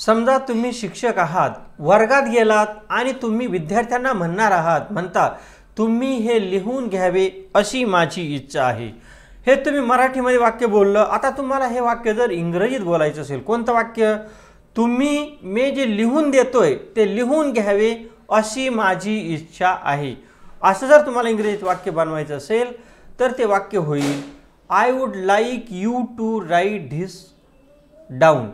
समजा तुम्ही शिक्षक आहात वर्गात गेलात आणि तुम्ही विद्यार्थ्यांना म्हणणार आहात म्हणता तुम्ही हे लिहून घ्यावे अशी माझी इच्छा आहे हे तुम्ही मराठीमध्ये वाक्य बोललं आता तुम्हाला हे वाक्य जर इंग्रजीत बोलायचं असेल कोणतं वाक्य तुम्ही मी जे लिहून देतोय ते लिहून घ्यावे अशी माझी इच्छा आहे असं जर तुम्हाला इंग्रजीत वाक्य बनवायचं असेल तर ते वाक्य होईल I would like you to write this down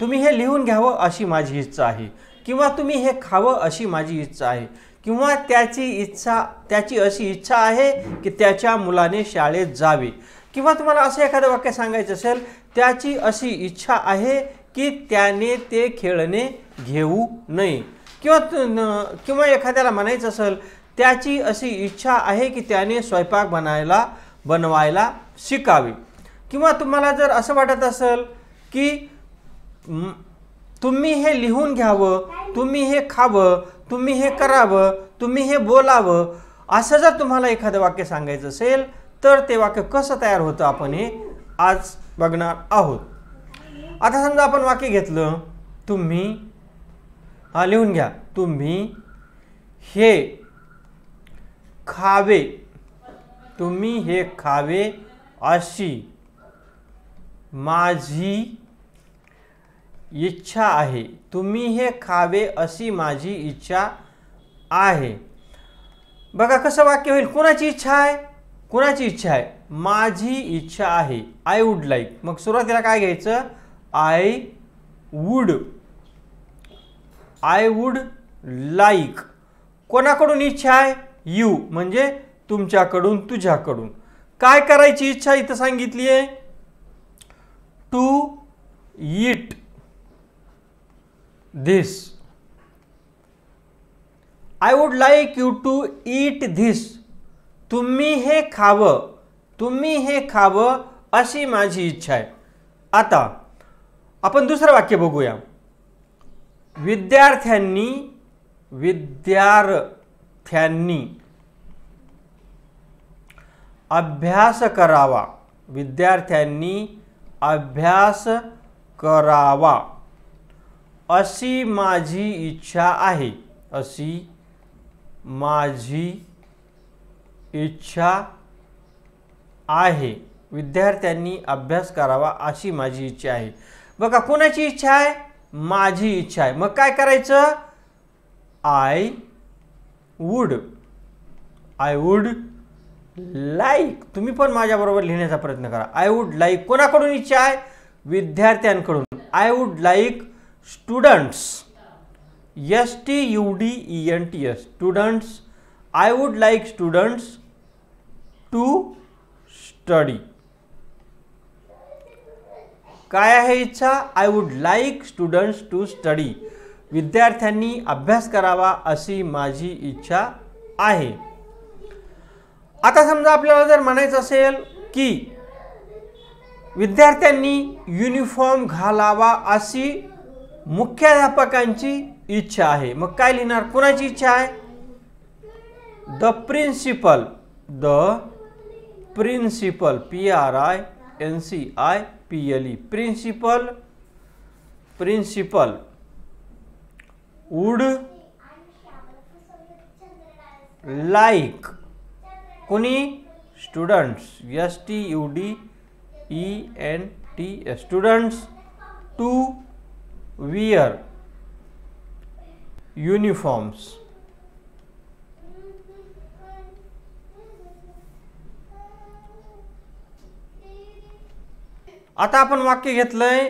तुम्ही हे लिहून घ्यावं अशी माझी इच्छा आहे किंवा तुम्ही हे खावं अशी माझी इच्छा आहे किंवा त्याची इच्छा त्याची अशी इच्छा आहे की त्याच्या मुलाने शाळेत जावे किंवा तुम्हाला असं एखादं वाक्य सांगायचं असेल त्याची अशी इच्छा आहे की त्याने ते खेळणे घेऊ नये किंवा किंवा एखाद्याला म्हणायचं असेल त्याची अशी इच्छा आहे की त्याने स्वयंपाक बनायला बनवायला शिकावे किंवा तुम्हाला जर असं वाटत असेल की तुम्ही हे लिहून घ्यावं तुम्ही हे खावं तुम्ही हे करावं तुम्ही हे बोलावं असं जर तुम्हाला एखादं वाक्य सांगायचं असेल तर ते वाक्य कसं तयार होतं आपण हे आज बघणार आहोत आता समजा आपण वाक्य घेतलं तुम्ही हा लिहून घ्या तुम्ही हे खावे तुम्ही हे खावे अशी माझी इच्छा आहे तुम्ही हे खावे अशी माझी इच्छा आहे बघा कसं वाक्य होईल कोणाची इच्छा आहे कोणाची इच्छा आहे माझी इच्छा आहे आय वूड लाईक मग सुरुवातीला काय घ्यायचं I would I would like कोणाकडून इच्छा आहे यू म्हणजे तुमच्याकडून तुझ्याकडून काय करायची इच्छा इथं सांगितली आहे to it this. I would like you to eat this. तुम्ही हे खावं तुम्ही हे खावं अशी माझी इच्छा आहे आता आपण दुसरं वाक्य बघूया विद्यार्थ्यांनी विद्यार्थ्यांनी अभ्यास करावा विद्यार्थ्यांनी अभ्यास करावा अशी माझी इच्छा आहे अशी माझी इच्छा आहे विद्यार्थ्यांनी अभ्यास करावा अशी माझी इच्छा आहे बघा कोणाची इच्छा आहे माझी इच्छा आहे मग काय करायचं I would I would like तुम्ही पण माझ्याबरोबर लिहिण्याचा प्रयत्न करा आय वूड लाईक कोणाकडून इच्छा आहे विद्यार्थ्यांकडून I would like students S T U D E N T S students I would like students to study काय आहे इच्छा I would like students to study विद्यार्थ्यांनी अभ्यास करावा अशी माझी इच्छा आहे आता समजा आपल्याला जर म्हणायचं असेल की विद्यार्थ्यांनी युनिफॉर्म घालावा अशी मुख्याध्यापकांची इच्छा आहे मग काय लिहिणार कोणाची इच्छा आहे the principal the principal P R I N C I P L E principal principal would like कोणी students S T U D E N T students to wear uniforms आता आपण वाक्य घेतलंय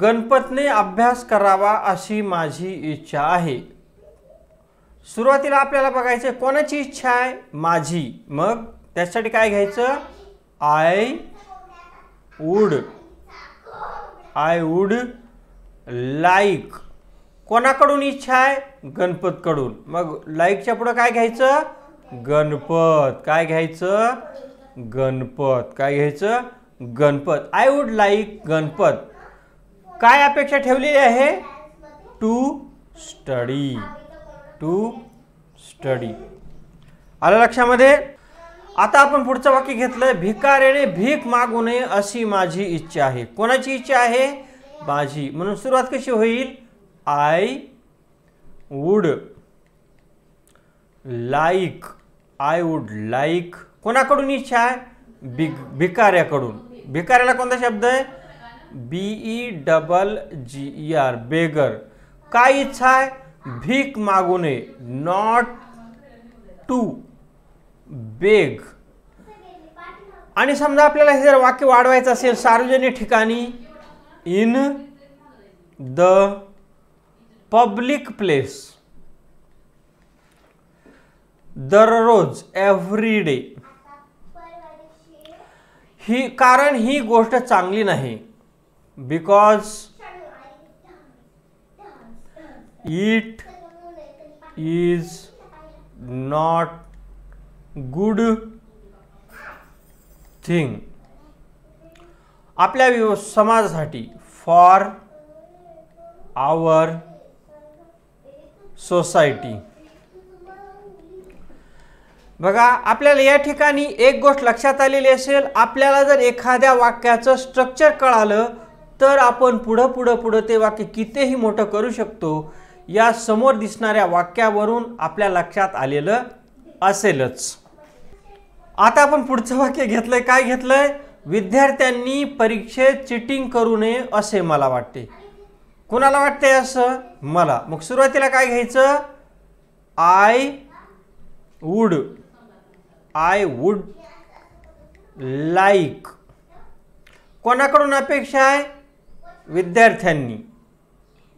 गणपतने अभ्यास करावा अशी माझी इच्छा आहे सुरुवातीला आपल्याला बघायचं कोणाची इच्छा आहे माझी मग त्यासाठी काय घ्यायचं I would I would like कोणाकडून इच्छा आहे गणपतकडून मग लाईकच्या पुढं काय घ्यायचं गणपत काय घ्यायचं गणपत काय घ्यायचं Ganpat I would like Ganpat काय अपेक्षा ठेवलेली आहे टू स्टडी टू स्टडी आलं लक्षामध्ये आता आपण पुढचं वाक्य घेतलं भिकाऱ्याने भीक मागू नये अशी माझी इच्छा आहे कोणाची इच्छा आहे बाजी म्हणून सुरुवात कशी होईल I would like I would like कोणाकडून इच्छा आहे बिग भिकाऱ्याकडून भिकाऱ्याला कोणता शब्द आहे B E double G E R beggar काय इच्छा आहे भीक मागू नये नॉट टू बेग आणि समजा आपल्याला हे जर वाक्य वाढवायचं असेल सार्वजनिक ठिकाणी इन द पब्लिक प्लेस दररोज एव्हरी डे ही कारण ही गोष्ट चांगली नाही because it is not good thing आपल्या समाजासाठी फॉर आवर सोसायटी बघा आपल्याला या ठिकाणी एक गोष्ट लक्षात आलेली असेल आपल्याला जर एखाद्या वाक्याचं स्ट्रक्चर कळालं तर आपण पुढं पुढं पुढं ते वाक्य कितीही मोठं करू शकतो या समोर दिसणाऱ्या वाक्यावरून आपल्या लक्षात आलेलं असेलच आता आपण पुढचं वाक्य घेतलंय काय घेतलंय विद्यार्थ्यांनी परीक्षेत चिटिंग करू नये असे मला वाटते कुणाला वाटते असं मला मग सुरुवातीला काय घ्यायचं I would I would like कोणाकडून अपेक्षा आहे विद्यार्थ्यांनी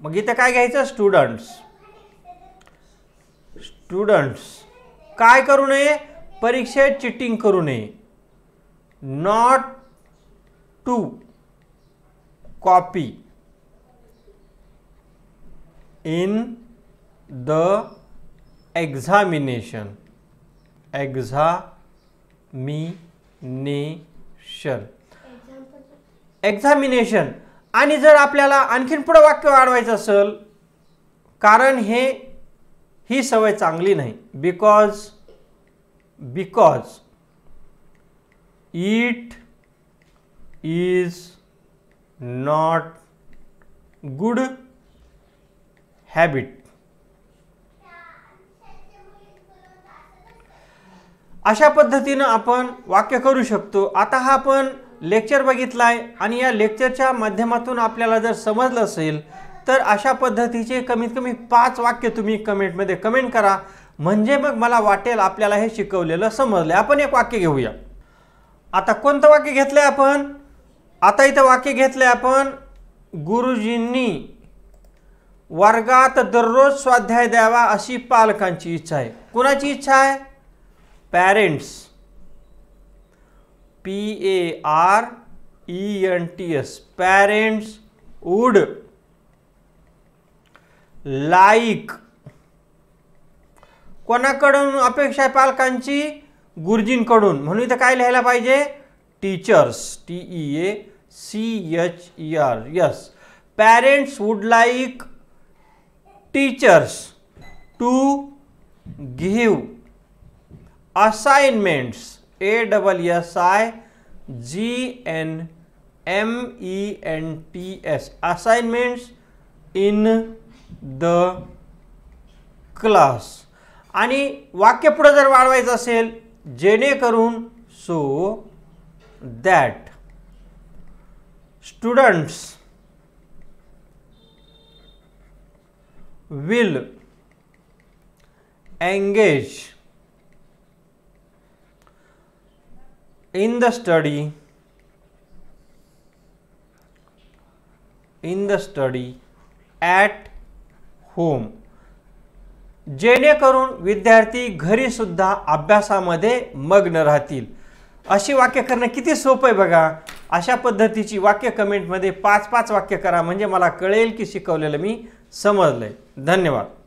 मग इथं काय घ्यायचं स्टुडंट्स स्टुडंट्स काय करू नये परीक्षेत चिटिंग करू नये not to copy in the examination examination examination आणि जर आपल्याला आणखीन पुढं वाक्य वाढवायचं असेल कारण हे ही सवय चांगली नाही because because it is not good habit अशा पद्धतीनं आपण वाक्य करू शकतो आता हा आपण लेक्चर बघितला आहे आणि या लेक्चरच्या माध्यमातून आपल्याला जर समजलं असेल तर अशा पद्धतीचे कमीत कमी पाच वाक्य तुम्ही कमेंटमध्ये कमेंट करा म्हणजे मग मला वाटेल आपल्याला हे शिकवलेलं समजलं आपण एक वाक्य घेऊया आता कोणतं वाक्य घेतलं आहे आपण आता इथं वाक्य घेतलं आहे आपण गुरुजींनी वर्गात दररोज स्वाध्याय द्यावा अशी पालकांची इच्छा आहे कोणाची इच्छा आहे parents P A R E N T S parents would like कोणाकडून अपेक्षा आहे पालकांची गुरुजींकडून म्हणून इथं काय लिहायला पाहिजे teachers T E A C H E R yes parents would like teachers to give assignments A double S I G N M E N T S assignments in the class आणि वाक्य पुढं जर वाढवायचं असेल जेनेकर so that students will engage in the study in the study at home जेणेकरून विद्यार्थी घरीसुद्धा अभ्यासामध्ये मग्न राहतील अशी वाक्य करणं किती सोपं आहे बघा अशा पद्धतीची वाक्य कमेंटमध्ये पाच पाच वाक्य करा म्हणजे मला कळेल की शिकवलेलं मी समजलं धन्यवाद